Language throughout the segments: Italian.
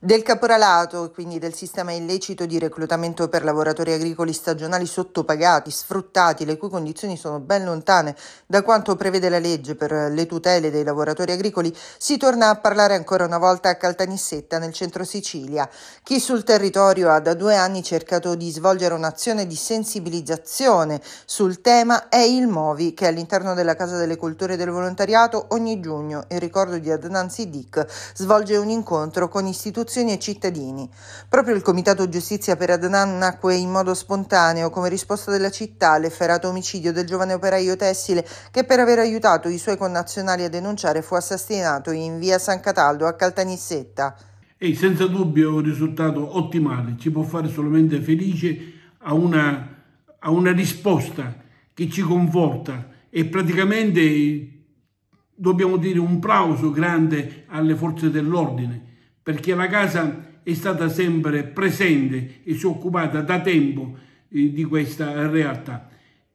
Del caporalato, quindi del sistema illecito di reclutamento per lavoratori agricoli stagionali sottopagati, sfruttati, le cui condizioni sono ben lontane da quanto prevede la legge per le tutele dei lavoratori agricoli, si torna a parlare ancora una volta a Caltanissetta, nel centro Sicilia. Chi sul territorio ha da due anni cercato di svolgere un'azione di sensibilizzazione sul tema è il MOVI, che all'interno della Casa delle Culture e del Volontariato ogni giugno, in ricordo di Adnan Siddiq, svolge un incontro con istituzioni istituzioni e cittadini. Proprio il Comitato Giustizia per Adnan nacque in modo spontaneo come risposta della città all'efferato omicidio del giovane operaio tessile che per aver aiutato i suoi connazionali a denunciare fu assassinato in via San Cataldo a Caltanissetta. E senza dubbio un risultato ottimale, ci può fare solamente felice a una, a una risposta che ci conforta e praticamente eh, dobbiamo dire un plauso grande alle forze dell'ordine perché la casa è stata sempre presente e si è occupata da tempo eh, di questa realtà.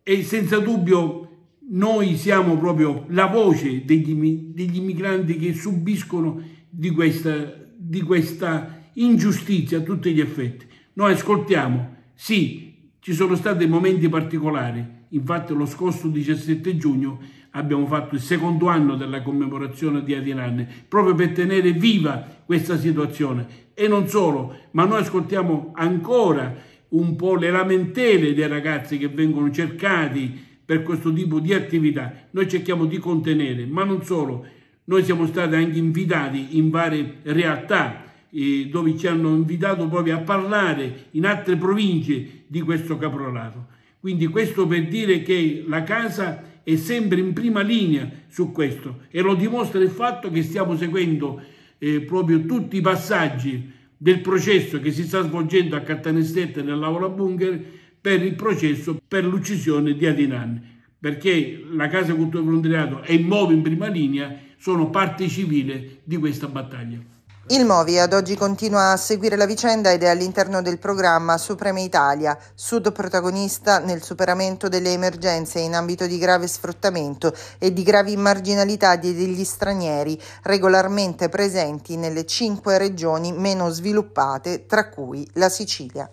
E senza dubbio noi siamo proprio la voce degli, degli migranti che subiscono di questa, di questa, ingiustizia a tutti gli effetti. Noi ascoltiamo, sì, ci sono stati momenti particolari, infatti lo scorso 17 giugno abbiamo fatto il secondo anno della commemorazione di Adiran, proprio per tenere viva questa situazione. E non solo, ma noi ascoltiamo ancora un po' le lamentele dei ragazzi che vengono cercati per questo tipo di attività. Noi cerchiamo di contenere, ma non solo, noi siamo stati anche invitati in varie realtà eh, dove ci hanno invitato proprio a parlare in altre province di questo caporalato. Quindi questo per dire che la casa è sempre in prima linea su questo e lo dimostra il fatto che stiamo seguendo eh, proprio tutti i passaggi del processo che si sta svolgendo a Catanestetta nell'aula bunker per il processo per l'uccisione di Adinan perché la Casa Cultura Volontariato è in MOVE in prima linea sono parte civile di questa battaglia. Il Movi ad oggi continua a seguire la vicenda ed è all'interno del programma Suprema Italia, sud protagonista nel superamento delle emergenze in ambito di grave sfruttamento e di gravi marginalità degli stranieri regolarmente presenti nelle cinque regioni meno sviluppate, tra cui la Sicilia.